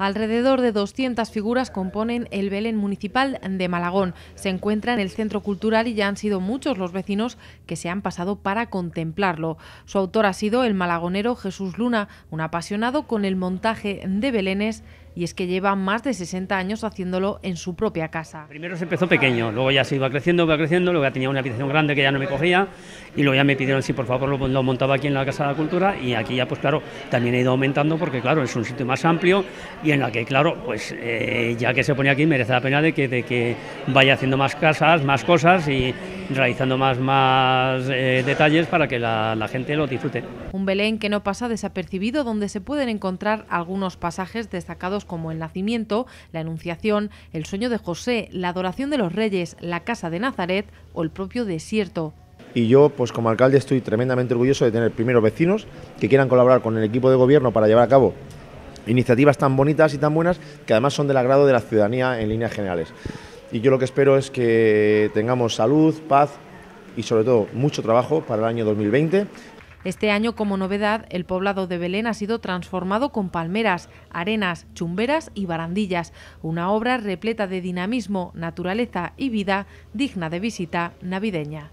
Alrededor de 200 figuras componen el Belén Municipal de Malagón. Se encuentra en el Centro Cultural y ya han sido muchos los vecinos que se han pasado para contemplarlo. Su autor ha sido el malagonero Jesús Luna, un apasionado con el montaje de belenes y es que lleva más de 60 años haciéndolo en su propia casa. Primero se empezó pequeño, luego ya se iba creciendo, iba creciendo, luego ya tenía una habitación grande que ya no me cogía y luego ya me pidieron si por favor lo, montaba aquí en la Casa de la Cultura y aquí ya pues claro, también ha ido aumentando porque claro, es un sitio más amplio y en la que claro, pues eh, ya que se pone aquí merece la pena de que, de que vaya haciendo más casas, más cosas y realizando más, más eh, detalles para que la, la gente lo disfrute. Un Belén que no pasa desapercibido donde se pueden encontrar algunos pasajes destacados como el nacimiento, la enunciación, el sueño de José, la adoración de los reyes, la casa de Nazaret o el propio desierto. Y yo, pues como alcalde, estoy tremendamente orgulloso de tener primeros vecinos que quieran colaborar con el equipo de gobierno para llevar a cabo iniciativas tan bonitas y tan buenas que además son del agrado de la ciudadanía en líneas generales. Y yo lo que espero es que tengamos salud, paz y sobre todo mucho trabajo para el año 2020 este año, como novedad, el poblado de Belén ha sido transformado con palmeras, arenas, chumberas y barandillas, una obra repleta de dinamismo, naturaleza y vida digna de visita navideña.